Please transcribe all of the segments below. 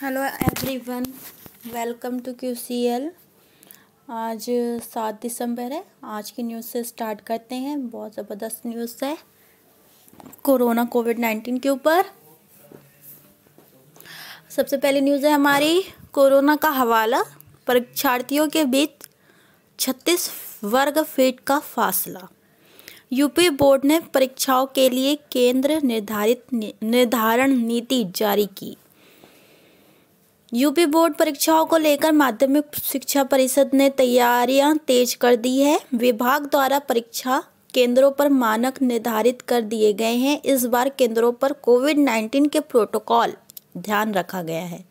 Hello everyone welcome to Q C L आज सात दिसंबर है आज की न्यूज़ से स्टार्ट करते हैं बहुत ज़बरदस्त न्यूज़ है कोरोना कोविड नाइन्टीन के ऊपर सबसे पहली न्यूज़ है हमारी कोरोना का हवाला परीक्षार्थियों के बीच छत्तीस वर्ग फीट का फासला यूपी बोर्ड ने परीक्षाओं के लिए केंद्र निर्धारित निर्धारण नीति जारी की यूपी बोर्ड परीक्षाओं को लेकर माध्यमिक शिक्षा परिषद ने तैयारियां तेज कर दी है विभाग द्वारा परीक्षा केंद्रों पर मानक निर्धारित कर दिए गए हैं इस बार केंद्रों पर कोविड 19 के प्रोटोकॉल ध्यान रखा गया है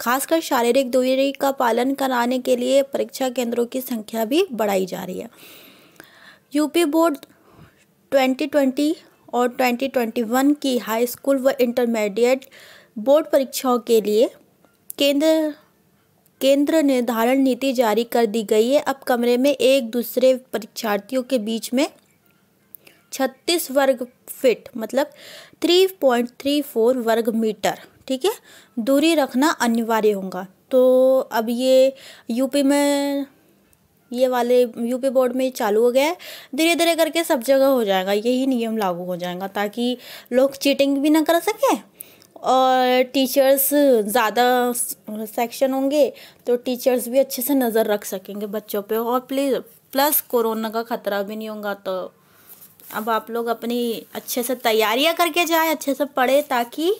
खासकर शारीरिक दूरी का पालन कराने के लिए परीक्षा केंद्रों की संख्या भी बढ़ाई जा रही है यूपी बोर्ड 2020 और 2021 की हाई स्कूल व इंटरमीडिएट बोर्ड परीक्षाओं के लिए केंद्र केंद्र निर्धारण नीति जारी कर दी गई है अब कमरे में एक दूसरे परीक्षार्थियों के बीच में छत्तीस वर्ग फिट मतलब थ्री पॉइंट थ्री फोर वर्ग मीटर ठीक है दूरी रखना अनिवार्य होगा तो अब ये यूपी में ये वाले यूपी बोर्ड में चालू हो गया है धीरे धीरे करके सब जगह हो जाएगा यही नियम लागू हो जाएगा ताकि लोग चीटिंग भी ना कर सकें और टीचर्स ज़्यादा सेक्शन होंगे तो टीचर्स भी अच्छे से नज़र रख सकेंगे बच्चों पे और प्लीज़ प्लस कोरोना का ख़तरा भी नहीं होगा तो अब आप लोग अपनी अच्छे से तैयारियां करके जाएं अच्छे से पढ़े ताकि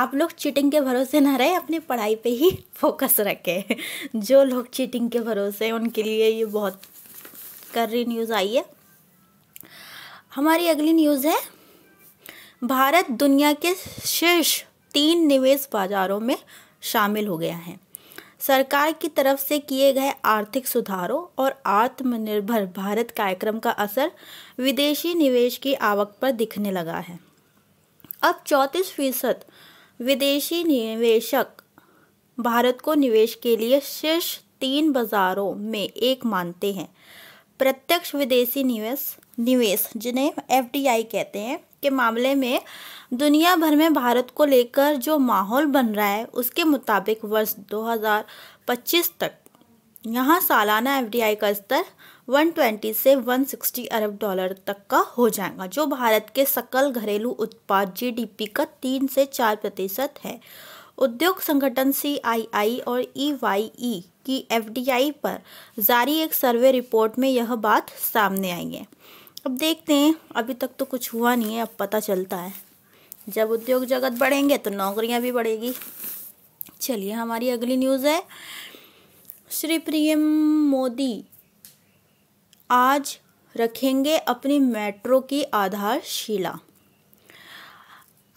आप लोग चीटिंग के भरोसे ना रहे अपनी पढ़ाई पे ही फोकस रखें जो लोग चीटिंग के भरोसे हैं उनके लिए ये बहुत कर रही न्यूज़ आई है हमारी अगली न्यूज़ है भारत दुनिया के शीर्ष तीन निवेश बाजारों में शामिल हो गया है सरकार की तरफ से किए गए आर्थिक सुधारों और आत्मनिर्भर भारत कार्यक्रम का असर विदेशी निवेश की आवक पर दिखने लगा है अब चौंतीस फीसद विदेशी निवेशक भारत को निवेश के लिए शीर्ष तीन बाजारों में एक मानते हैं प्रत्यक्ष विदेशी निवेश निवेश जिन्हें एफडीआई कहते हैं के मामले में दुनिया भर में भारत को लेकर जो माहौल बन रहा है उसके मुताबिक वर्ष 2025 तक यहाँ सालाना एफडीआई का स्तर 120 से 160 अरब डॉलर तक का हो जाएगा जो भारत के सकल घरेलू उत्पाद जीडीपी का तीन से चार प्रतिशत है उद्योग संगठन सी आई आई और ई वाई ई की एफ डी आई पर जारी एक सर्वे रिपोर्ट में यह बात सामने आई है अब देखते हैं अभी तक तो कुछ हुआ नहीं है अब पता चलता है जब उद्योग जगत बढ़ेंगे तो नौकरियां भी बढ़ेगी चलिए हमारी अगली न्यूज़ है श्री प्रियम मोदी आज रखेंगे अपनी मेट्रो की आधारशिला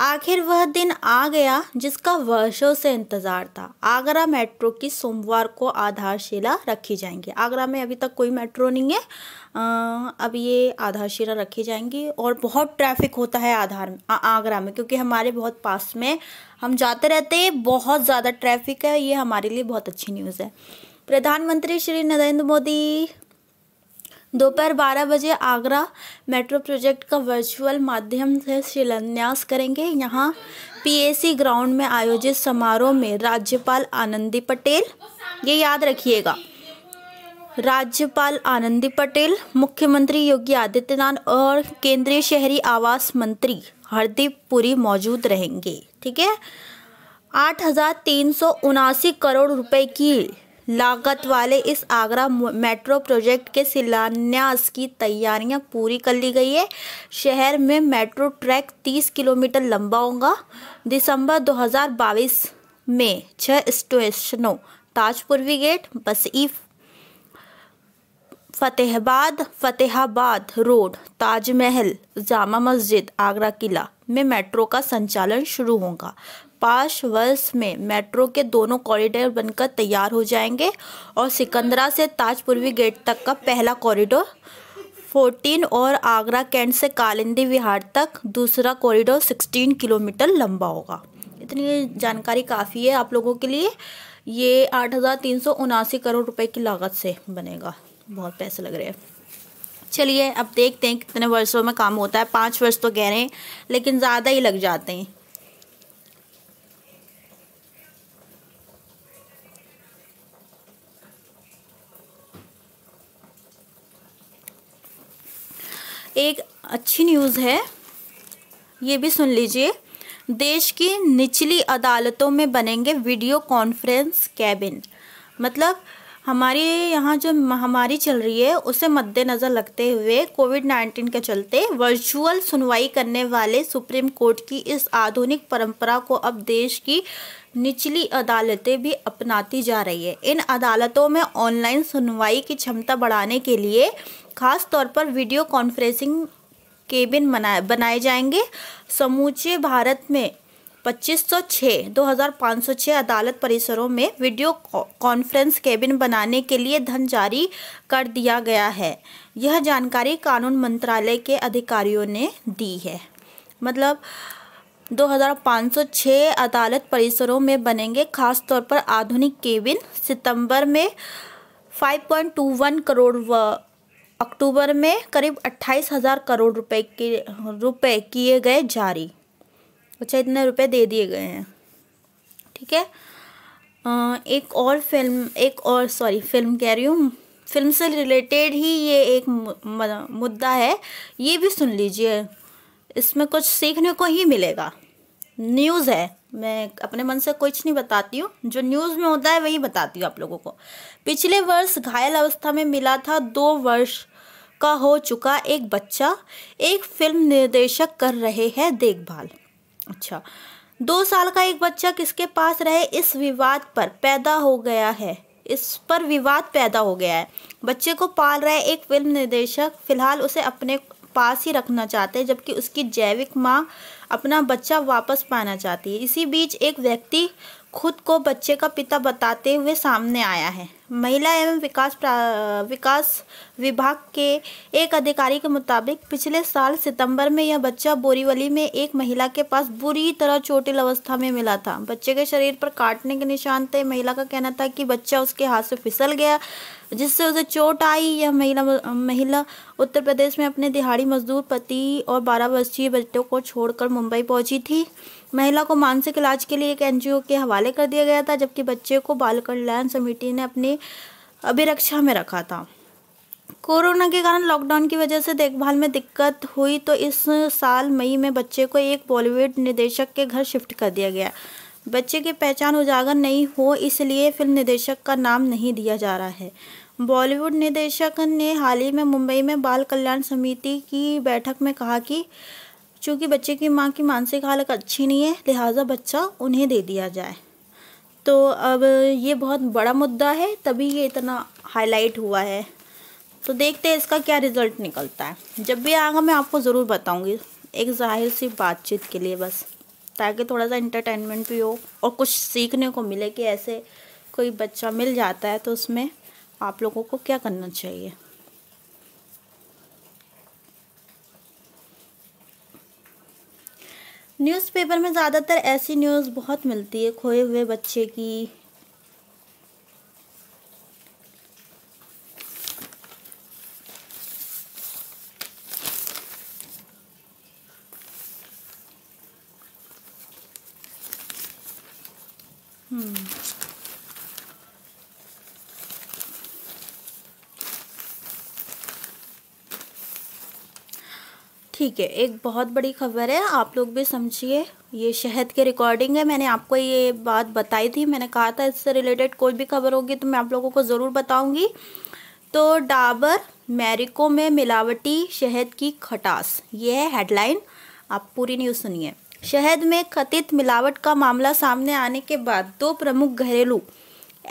आखिर वह दिन आ गया जिसका वर्षों से इंतज़ार था आगरा मेट्रो की सोमवार को आधारशिला रखी जाएंगी आगरा में अभी तक कोई मेट्रो नहीं है आ, अब ये आधारशिला रखी जाएंगी और बहुत ट्रैफिक होता है आधार आ, आगरा में क्योंकि हमारे बहुत पास में हम जाते रहते हैं बहुत ज़्यादा ट्रैफिक है ये हमारे लिए बहुत अच्छी न्यूज़ है प्रधानमंत्री श्री नरेंद्र मोदी दोपहर बारह बजे आगरा मेट्रो प्रोजेक्ट का वर्चुअल माध्यम से शिलान्यास करेंगे यहाँ पीएसी ग्राउंड में आयोजित समारोह में राज्यपाल आनंदी पटेल ये याद रखिएगा राज्यपाल आनंदी पटेल मुख्यमंत्री योगी आदित्यनाथ और केंद्रीय शहरी आवास मंत्री हरदीप पुरी मौजूद रहेंगे ठीक है आठ हज़ार तीन सौ उनासी करोड़ रुपए की लागत वाले इस आगरा मेट्रो प्रोजेक्ट के शिलान्यास की तैयारियां पूरी कर ली गई है शहर में मेट्रो ट्रैक 30 किलोमीटर लंबा होगा दिसंबर 2022 में छह स्टेशनों ताजपुरवी गेट बस ई फतेहबाद फतेहाबाद रोड ताजमहल जामा मस्जिद आगरा किला में मेट्रो का संचालन शुरू होगा पाँच वर्ष में मेट्रो के दोनों कॉरिडोर बनकर तैयार हो जाएंगे और सिकंदरा से ताजपूर्वी गेट तक का पहला कॉरिडोर 14 और आगरा कैंट से कालिंदी विहार तक दूसरा कॉरिडोर 16 किलोमीटर लंबा होगा इतनी जानकारी काफ़ी है आप लोगों के लिए ये आठ करोड़ रुपए की लागत से बनेगा बहुत पैसे लग रहे हैं चलिए अब देखते हैं कितने वर्षों में काम होता है पाँच वर्ष तो कह रहे हैं लेकिन ज़्यादा ही लग जाते हैं एक अच्छी न्यूज़ है ये भी सुन लीजिए देश की निचली अदालतों में बनेंगे वीडियो कॉन्फ्रेंस कैबिन मतलब हमारे यहाँ जो महामारी चल रही है उसे मद्देनज़र रखते हुए कोविड नाइन्टीन के चलते वर्चुअल सुनवाई करने वाले सुप्रीम कोर्ट की इस आधुनिक परंपरा को अब देश की निचली अदालतें भी अपनाती जा रही है इन अदालतों में ऑनलाइन सुनवाई की क्षमता बढ़ाने के लिए खास तौर पर वीडियो कॉन्फ्रेंसिंग केबिन बनाए बनाए जाएंगे समूचे भारत में 2506 छः अदालत परिसरों में वीडियो कॉन्फ्रेंस केबिन बनाने के लिए धन जारी कर दिया गया है यह जानकारी कानून मंत्रालय के अधिकारियों ने दी है मतलब 2506 अदालत परिसरों में बनेंगे ख़ास तौर पर आधुनिक केबिन सितंबर में 5.21 करोड़ व अक्टूबर में करीब अट्ठाईस हज़ार करोड़ रुपए के रुपए किए गए जारी अच्छा इतने रुपए दे दिए गए हैं ठीक है एक और फिल्म एक और सॉरी फिल्म कह रही हूँ फिल्म से रिलेटेड ही ये एक मुद्दा है ये भी सुन लीजिए इसमें कुछ सीखने को ही मिलेगा न्यूज़ है मैं अपने मन से कुछ नहीं बताती हूँ जो न्यूज़ में होता है वही बताती हूँ आप लोगों को पिछले वर्ष घायल अवस्था में मिला था दो वर्ष का हो चुका एक बच्चा एक फिल्म निर्देशक कर रहे हैं देखभाल अच्छा दो साल का एक बच्चा किसके पास रहे इस विवाद पर पैदा हो गया है इस पर विवाद पैदा हो गया है बच्चे को पाल रहे एक फिल्म निर्देशक फिलहाल उसे अपने पास ही रखना चाहते हैं जबकि उसकी जैविक माँ अपना बच्चा वापस पाना चाहती है इसी बीच एक व्यक्ति खुद को बच्चे का पिता बताते हुए सामने आया है महिला एवं विकास विकास विभाग के एक अधिकारी के मुताबिक पिछले साल सितंबर में यह बच्चा बोरीवली में एक महिला के पास बुरी तरह चोटिल अवस्था में मिला था बच्चे के शरीर पर काटने के निशान थे महिला का कहना था कि बच्चा उसके हाथ से फिसल गया जिससे उसे चोट आई यह महिला महिला उत्तर प्रदेश में अपने दिहाड़ी मजदूर पति और बारह वर्षीय बच्चों को छोड़कर मुंबई पहुंची थी महिला को मानसिक इलाज के लिए एक एनजीओ के हवाले कर दिया गया था जबकि बच्चे को बाल कल्याण समिति ने अपनी अभिरक्षा में रखा था कोरोना के कारण लॉकडाउन की वजह से देखभाल में दिक्कत हुई तो इस साल मई में बच्चे को एक बॉलीवुड निदेशक के घर शिफ्ट कर दिया गया बच्चे की पहचान उजागर नहीं हो इसलिए फिल्म निदेशक का नाम नहीं दिया जा रहा है बॉलीवुड निदेशक ने हाल ही में मुंबई में बाल कल्याण समिति की बैठक में कहा कि चूँकि बच्चे की माँ की मानसिक हालत अच्छी नहीं है लिहाजा बच्चा उन्हें दे दिया जाए तो अब ये बहुत बड़ा मुद्दा है तभी ये इतना हाईलाइट हुआ है तो देखते हैं इसका क्या रिज़ल्ट निकलता है जब भी आएगा मैं आपको ज़रूर बताऊँगी एक जाहिर सी बातचीत के लिए बस ताकि थोड़ा सा इंटरटेनमेंट भी हो और कुछ सीखने को मिले कि ऐसे कोई बच्चा मिल जाता है तो उसमें आप लोगों को क्या करना चाहिए न्यूज़पेपर में ज़्यादातर ऐसी न्यूज़ बहुत मिलती है खोए हुए बच्चे की ठीक है एक बहुत बड़ी खबर है आप लोग भी समझिए ये शहद के रिकॉर्डिंग है मैंने आपको ये बात बताई थी मैंने कहा था इससे रिलेटेड कोई भी खबर होगी तो मैं आप लोगों को ज़रूर बताऊंगी तो डाबर मैरिको में मिलावटी शहद की खटास ये है हेडलाइन आप पूरी न्यूज़ सुनिए शहद में कथित मिलावट का मामला सामने आने के बाद दो प्रमुख घरेलू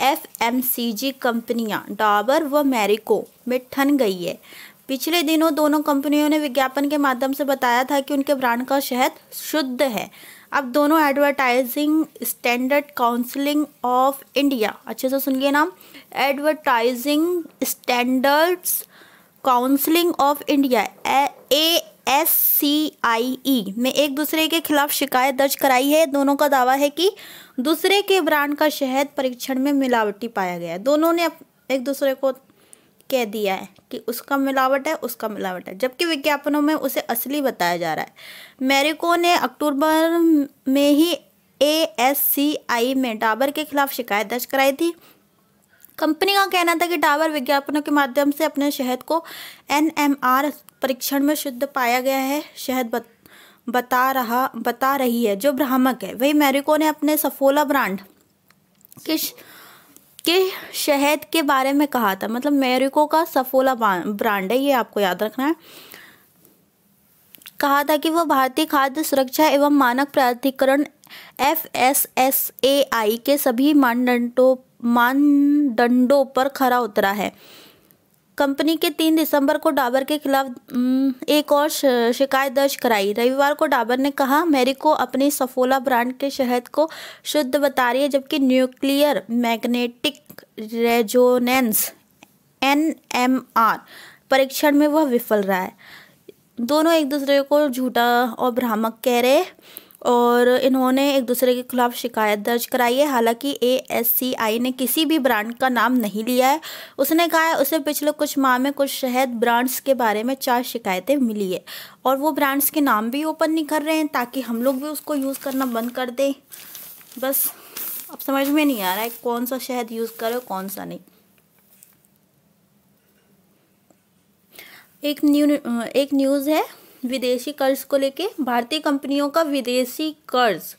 एफ एम सी जी कंपनियाँ डाबर व मैरिको में ठन गई है पिछले दिनों दोनों कंपनियों ने विज्ञापन के माध्यम से बताया था कि उनके ब्रांड का शहद शुद्ध है अब दोनों advertising standard counselling of India अच्छे से सुनिए नाम advertising standards counselling of India A S C I ई में एक दूसरे के खिलाफ शिकायत दर्ज कराई है दोनों का दावा है कि दूसरे के ब्रांड का शहद परीक्षण में मिलावटी पाया गया है दोनों ने एक दूसरे को कह दिया है कि उसका मिलावट है उसका मिलावट है जबकि विज्ञापनों में उसे असली बताया जा रहा है मेरिको ने अक्टूबर में ही ए एस सी आई में डाबर के खिलाफ शिकायत दर्ज कराई थी कंपनी का कहना था कि डाबर विज्ञापनों के माध्यम से अपने शहद को एन एम आर परीक्षण में शुद्ध पाया गया है शहद बत, बता रहा बता रही है जो भ्रामक है वही मैरिको ने अपने सफोला ब्रांड किश के शहद के बारे में कहा था मतलब मेरिको का सफोला ब्रांड है ये आपको याद रखना है कहा था कि वो भारतीय खाद्य सुरक्षा एवं मानक प्राधिकरण F S S A I के सभी मानदंडों मानदंडों पर खरा उतरा है कंपनी के तीन दिसंबर को डाबर के खिलाफ एक और शिकायत दर्ज कराई रविवार को डाबर ने कहा मेरी को अपनी सफोला ब्रांड के शहद को शुद्ध बता रही है जबकि nuclear magnetic resonance N M R परीक्षण में वह विफल रहा है दोनों एक दूसरे को झूठा और भ्रामक कह रहे और इन्होंने एक दूसरे के खिलाफ शिकायत दर्ज कराई है हालांकि ए ने किसी भी ब्रांड का नाम नहीं लिया है उसने कहा है उसे पिछले कुछ माह में कुछ शहद ब्रांड्स के बारे में चार शिकायतें मिली है और वो ब्रांड्स के नाम भी ओपन नहीं कर रहे हैं ताकि हम लोग भी उसको यूज़ करना बंद कर दें बस अब समझ में नहीं आ रहा है कौन सा शहद यूज़ करें कौन सा नहीं एक न्यू एक न्यूज़ है विदेशी कर्ज को लेके भारतीय कंपनियों का विदेशी कर्ज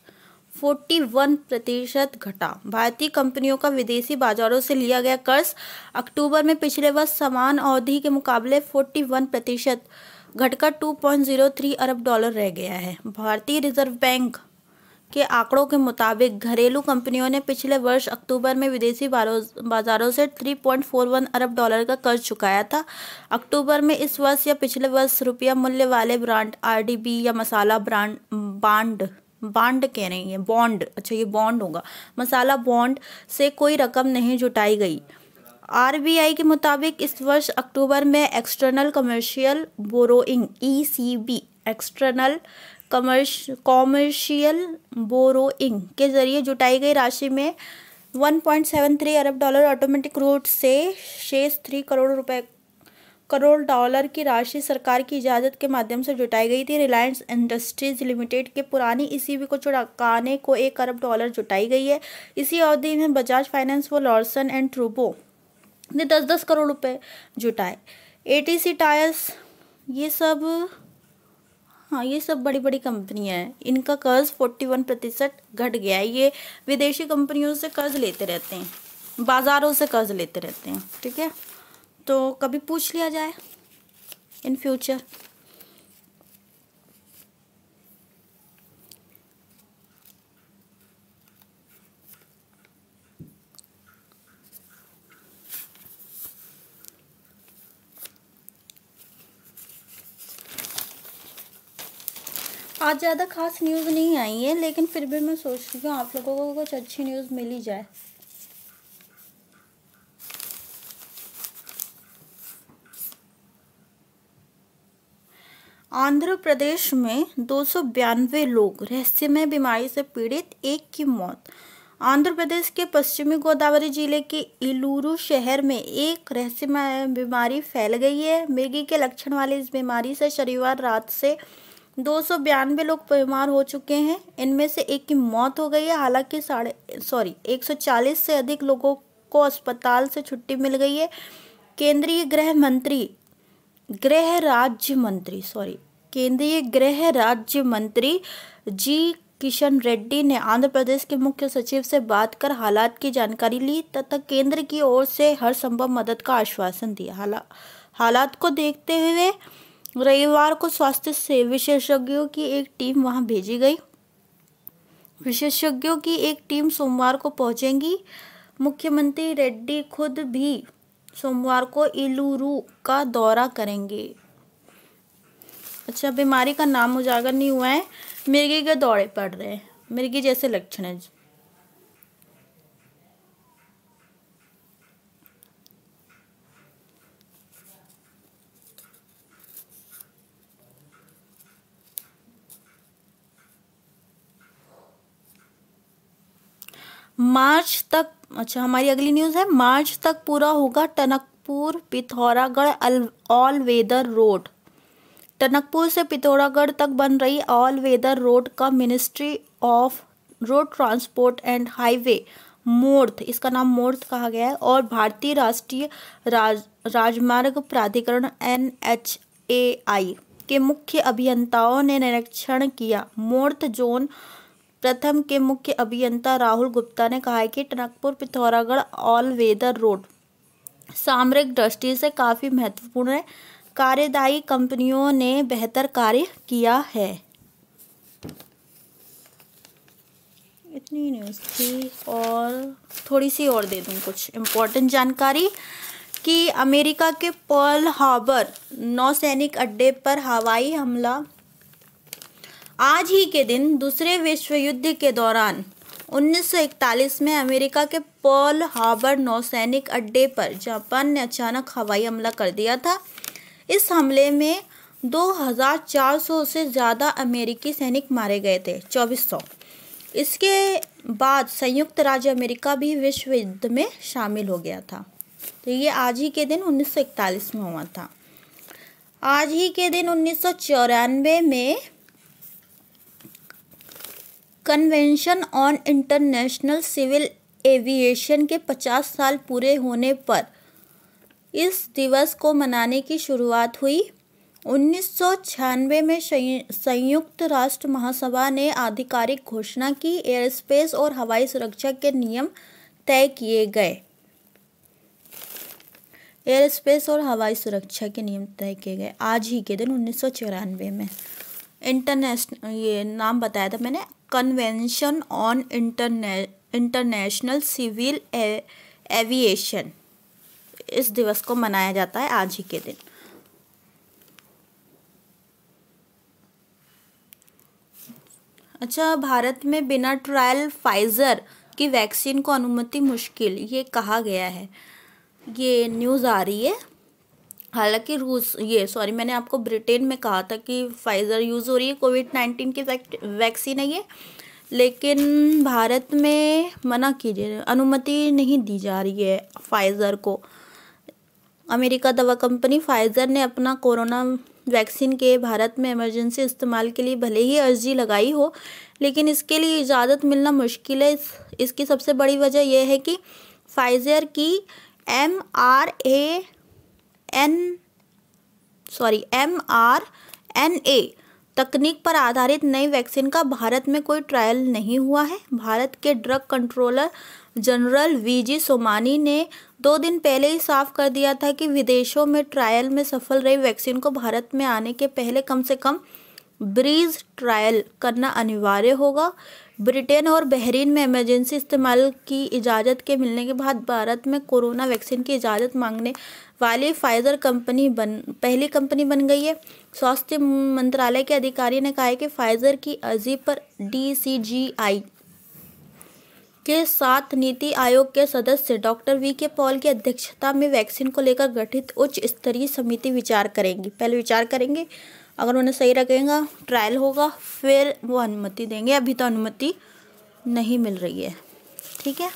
41 प्रतिशत घटा भारतीय कंपनियों का विदेशी बाजारों से लिया गया कर्ज अक्टूबर में पिछले वर्ष समान अवधि के मुकाबले 41 प्रतिशत घटकर 2.03 अरब डॉलर रह गया है भारतीय रिजर्व बैंक के आंकड़ों के मुताबिक घरेलू कंपनियों ने पिछले वर्ष अक्टूबर में विदेशी बाजारों से 3.41 अरब डॉलर का कर्ज चुकाया था अक्टूबर में इस वर्ष या पिछले वर्ष रुपया मूल्य वाले ब्रांड आरडीबी या मसाला ब्रांड बांड बांड कह रहे हैं बॉन्ड अच्छा ये बॉन्ड होगा मसाला बॉन्ड से कोई रकम नहीं जुटाई गई आर के मुताबिक इस वर्ष अक्टूबर में एक्सटर्नल कमर्शियल बोरोइंग बी एक्सटर्नल कमर्श कॉमर्शियल बोरोइंग के जरिए जुटाई गई राशि में 1.73 अरब डॉलर ऑटोमेटिक रूट से शेष थ्री करोड़ रुपए करोड़ डॉलर की राशि सरकार की इजाज़त के माध्यम से जुटाई गई थी रिलायंस इंडस्ट्रीज लिमिटेड के पुरानी ईसीबी e को चुड़काने को एक अरब डॉलर जुटाई गई है इसी अवधि में बजाज फाइनेंस व लॉर्सन एंड ट्रूबो ने दस दस करोड़ रुपए जुटाए ए टायर्स ये सब हाँ ये सब बड़ी बड़ी कंपनियां हैं इनका कर्ज फोर्टी वन प्रतिशत घट गया है ये विदेशी कंपनियों से कर्ज लेते रहते हैं बाज़ारों से कर्ज लेते रहते हैं ठीक है तो कभी पूछ लिया जाए इन फ्यूचर आज ज़्यादा खास न्यूज़ नहीं आई है लेकिन फिर भी मैं सोच रही हूँ आप लोगों को कुछ अच्छी न्यूज़ मिल ही जाए आंध्र प्रदेश में दो सौ बयानवे लोग रहस्यमय बीमारी से पीड़ित एक की मौत आंध्र प्रदेश के पश्चिमी गोदावरी जिले के इलूरू शहर में एक रहस्यमय बीमारी फैल गई है मिर्गी के लक्षण वाली इस बीमारी से शनिवार रात से दो सौ बयानवे लोग बीमार हो चुके हैं इनमें से एक की मौत हो गई है हालांकि साढ़े सॉरी एक सौ चालीस से अधिक लोगों को अस्पताल से छुट्टी मिल गई है केंद्रीय गृह मंत्री गृह राज्य मंत्री सॉरी केंद्रीय गृह राज्य मंत्री जी किशन रेड्डी ने आंध्र प्रदेश के मुख्य सचिव से बात कर हालात की जानकारी ली तथा केंद्र की ओर से हर संभव मदद का आश्वासन दिया हाला हालात को देखते हुए रविवार को स्वास्थ्य से विशेषज्ञों की एक टीम वहां भेजी गई विशेषज्ञों की एक टीम सोमवार को पहुंचेगी मुख्यमंत्री रेड्डी खुद भी सोमवार को इलूरू का दौरा करेंगे अच्छा बीमारी का नाम उजागर नहीं हुआ है मिर्गी के दौड़े पड़ रहे हैं मिर्गी जैसे लक्षण है मार्च तक अच्छा हमारी अगली न्यूज़ है मार्च तक पूरा होगा Tanakpur Pithoragarh all weather road Tanakpur से पिथौरागढ़ तक बन रही ऑल वेदर रोड का ministry of road transport and highway MORTH इसका नाम मोर्थ कहा गया है और भारतीय राष्ट्रीय राज राजमार्ग प्राधिकरण एन एच ए आई के मुख्य अभियंताओं ने निरीक्षण किया मोर्थ जोन प्रथम के मुख्य अभियंता राहुल गुप्ता ने कहा है कि Tanakpur Pithoragarh all weather road सामरिक दृष्टि से काफ़ी महत्वपूर्ण है कार्यदायी कंपनियों ने बेहतर कार्य किया है इतनी न्यूज़ थी और थोड़ी सी और दे दूँ कुछ इम्पोर्टेंट जानकारी कि अमेरिका के पर्ल हार्बर नौसैनिक अड्डे पर हवाई हमला आज ही के दिन दूसरे विश्व युद्ध के दौरान 1941 में अमेरिका के पॉल हार्बर नौसैनिक अड्डे पर जापान ने अचानक हवाई हमला कर दिया था इस हमले में 2400 से ज़्यादा अमेरिकी सैनिक मारे गए थे 2400 इसके बाद संयुक्त राज्य अमेरिका भी विश्व युद्ध में शामिल हो गया था तो ये आज ही के दिन 1941 में हुआ था आज ही के दिन उन्नीस में convention on international civil aviation के 50 साल पूरे होने पर इस दिवस को मनाने की शुरुआत हुई 1996 में संयुक्त राष्ट्र महासभा ने आधिकारिक घोषणा की एयर स्पेस और हवाई सुरक्षा के नियम तय किए गए एयर स्पेस और हवाई सुरक्षा के नियम तय किए गए आज ही के दिन उन्नीस में इंटरनेशनल ये नाम बताया था मैंने convention on international civil aviation इस दिवस को मनाया जाता है आज ही के दिन अच्छा भारत में बिना ट्रायल फाइजर की वैक्सीन को अनुमति मुश्किल ये कहा गया है ये न्यूज़ आ रही है हालांकि रूस ये सॉरी मैंने आपको ब्रिटेन में कहा था कि फाइज़र यूज़ हो रही है कोविड नाइन्टीन की वैक्सीन है ये लेकिन भारत में मना कीजिए अनुमति नहीं दी जा रही है फाइज़र को अमेरिका दवा कंपनी फाइज़र ने अपना कोरोना वैक्सीन के भारत में इमरजेंसी इस्तेमाल के लिए भले ही अर्जी लगाई हो लेकिन इसके लिए इजाज़त मिलना मुश्किल है इस, इसकी सबसे बड़ी वजह यह है कि फाइज़र की M R A N sorry M R N A तकनीक पर आधारित नई वैक्सीन का भारत में कोई ट्रायल नहीं हुआ है भारत के drug controller general V G Somani ने दो दिन पहले ही साफ कर दिया था कि विदेशों में ट्रायल में सफल रही वैक्सीन को भारत में आने के पहले कम से कम ब्रीज ट्रायल करना अनिवार्य होगा ब्रिटेन और बहरीन में इमरजेंसी इस्तेमाल की इजाज़त के मिलने के बाद भारत में कोरोना वैक्सीन की इजाज़त मांगने वाली फाइजर कंपनी बन पहली कंपनी बन गई है स्वास्थ्य मंत्रालय के अधिकारी ने कहा है कि फाइजर की अर्जी पर डीसीजीआई के साथ नीति आयोग के सदस्य डॉक्टर वी के पॉल की अध्यक्षता में वैक्सीन को लेकर गठित उच्च स्तरीय समिति विचार करेंगी पहले विचार करेंगे अगर उन्हें सही रखेगा ट्रायल होगा फिर वो अनुमति देंगे अभी तो अनुमति नहीं मिल रही है ठीक है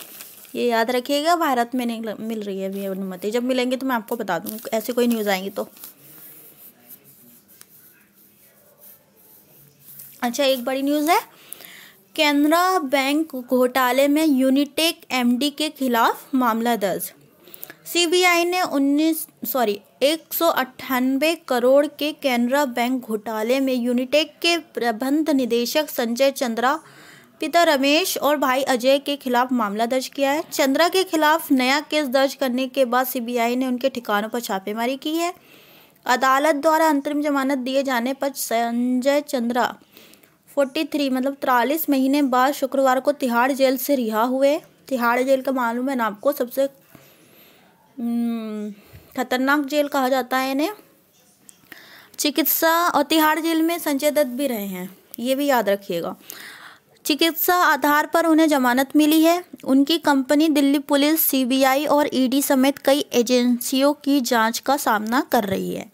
ये याद रखिएगा भारत में नहीं मिल रही है अभी अनुमति जब मिलेंगे तो मैं आपको बता दूँगी ऐसी कोई न्यूज़ आएंगी तो अच्छा एक बड़ी न्यूज़ है केनरा बैंक घोटाले में यूनिटेक एमडी के खिलाफ मामला दर्ज सीबीआई ने 19 सॉरी एक करोड़ के कैनरा बैंक घोटाले में यूनिटेक के प्रबंध निदेशक संजय चंद्रा पिता रमेश और भाई अजय के खिलाफ मामला दर्ज किया है चंद्रा के खिलाफ नया केस दर्ज करने के बाद सीबीआई ने उनके ठिकानों पर छापेमारी की है अदालत द्वारा अंतरिम जमानत दिए जाने पर संजय चंद्रा 43 मतलब तिरालीस महीने बाद शुक्रवार को तिहाड़ जेल से रिहा हुए तिहाड़ जेल का मालूम है ना आपको सबसे हम्म, खतरनाक जेल कहा जाता है इन्हें चिकित्सा और तिहाड़ जेल में संजय दत्त भी रहे हैं ये भी याद रखिएगा चिकित्सा आधार पर उन्हें जमानत मिली है उनकी कंपनी दिल्ली पुलिस सीबीआई और ईडी समेत कई एजेंसियों की जांच का सामना कर रही है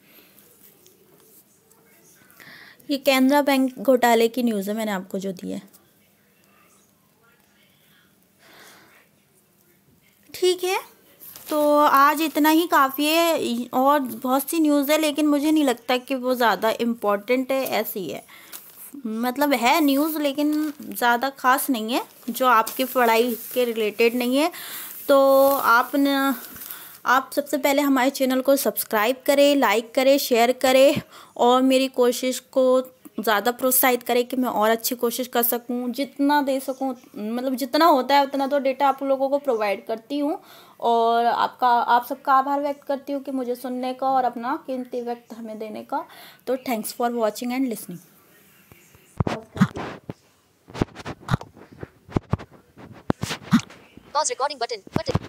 ये कैनरा बैंक घोटाले की न्यूज़ है मैंने आपको जो दी है ठीक है तो आज इतना ही काफ़ी है और बहुत सी न्यूज़ है लेकिन मुझे नहीं लगता कि वो ज़्यादा इम्पॉर्टेंट है ऐसी है मतलब है न्यूज़ लेकिन ज़्यादा ख़ास नहीं है जो आपकी पढ़ाई के रिलेटेड नहीं है तो आप न, आप सबसे पहले हमारे चैनल को सब्सक्राइब करें लाइक करें शेयर करें और मेरी कोशिश को ज़्यादा प्रोत्साहित करें कि मैं और अच्छी कोशिश कर सकूं जितना दे सकूं मतलब जितना होता है उतना तो डेटा आप लोगों को प्रोवाइड करती हूं और आपका आप सबका आभार व्यक्त करती हूँ कि मुझे सुनने का और अपना कीमती व्यक्त हमें देने का तो thanks for watching and listening Pause recording button. Button.